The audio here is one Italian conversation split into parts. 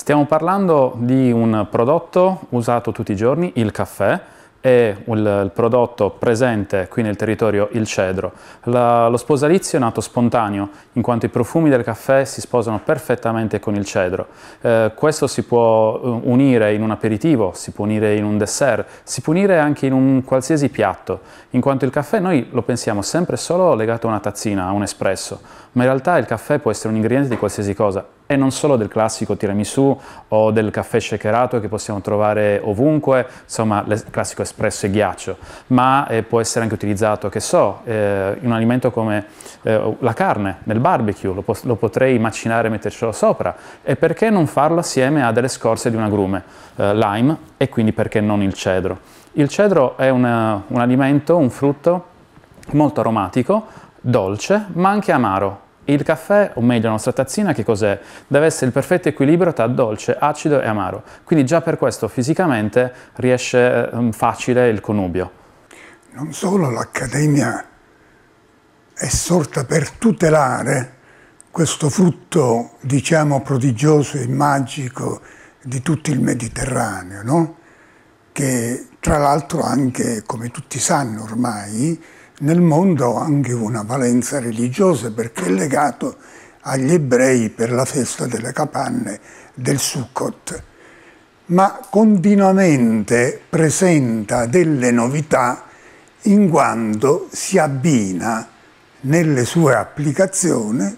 Stiamo parlando di un prodotto usato tutti i giorni, il caffè, e il prodotto presente qui nel territorio il cedro. La, lo sposalizio è nato spontaneo, in quanto i profumi del caffè si sposano perfettamente con il cedro. Eh, questo si può eh, unire in un aperitivo, si può unire in un dessert, si può unire anche in un qualsiasi piatto, in quanto il caffè noi lo pensiamo sempre solo legato a una tazzina, a un espresso, ma in realtà il caffè può essere un ingrediente di qualsiasi cosa e non solo del classico tiramisù o del caffè shakerato che possiamo trovare ovunque, insomma il classico espresso espresso e ghiaccio, ma eh, può essere anche utilizzato, che so, eh, in un alimento come eh, la carne, nel barbecue, lo, lo, potrei macinare e mettercelo sopra, e perché non farlo assieme a delle scorze di un agrume, eh, lime, e quindi perché non il cedro. Il cedro è una, un alimento, un frutto molto aromatico, dolce, ma anche amaro, il caffè, o meglio la nostra tazzina, che cos'è? Deve essere il perfetto equilibrio tra dolce, acido e amaro, quindi già per questo fisicamente riesce ehm, facile il connubio. Non solo l'Accademia è sorta per tutelare questo frutto, diciamo, prodigioso e magico di tutto il Mediterraneo, no? che tra l'altro anche, come tutti sanno ormai, nel mondo ha anche una valenza religiosa perché è legato agli ebrei per la festa delle capanne del Sukkot, ma continuamente presenta delle novità in quanto si abbina nelle sue applicazioni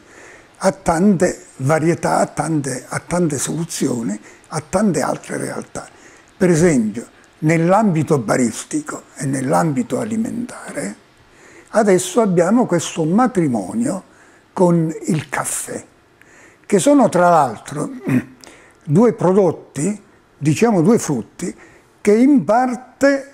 a tante varietà, a tante, a tante soluzioni, a tante altre realtà. Per esempio, nell'ambito baristico e nell'ambito alimentare, Adesso abbiamo questo matrimonio con il caffè, che sono tra l'altro due prodotti, diciamo due frutti, che in parte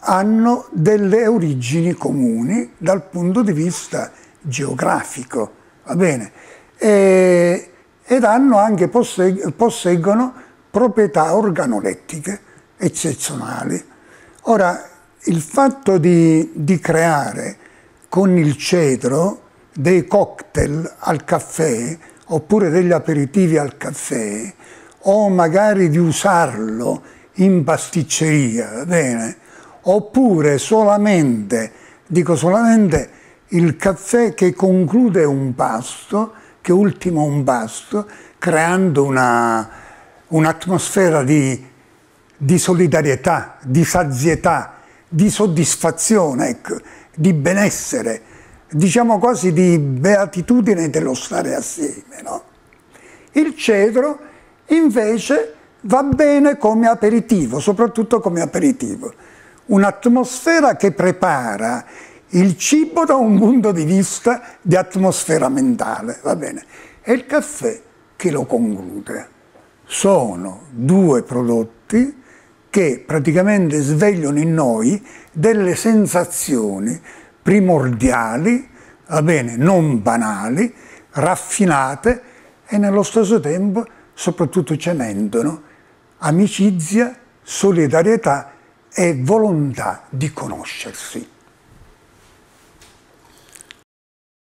hanno delle origini comuni dal punto di vista geografico, va bene? E, ed hanno anche posseg posseggono proprietà organolettiche eccezionali. Ora, il fatto di, di creare con il cedro dei cocktail al caffè oppure degli aperitivi al caffè o magari di usarlo in pasticceria, va bene? Oppure solamente, dico solamente, il caffè che conclude un pasto, che ultima un pasto, creando un'atmosfera un di, di solidarietà, di sazietà, di soddisfazione, ecco, di benessere, diciamo quasi di beatitudine dello stare assieme. No? Il cedro invece va bene come aperitivo, soprattutto come aperitivo. Un'atmosfera che prepara il cibo da un punto di vista di atmosfera mentale, va bene? E il caffè che lo conclude. Sono due prodotti che praticamente svegliano in noi delle sensazioni primordiali, va bene, non banali, raffinate e nello stesso tempo soprattutto cementano amicizia, solidarietà e volontà di conoscersi.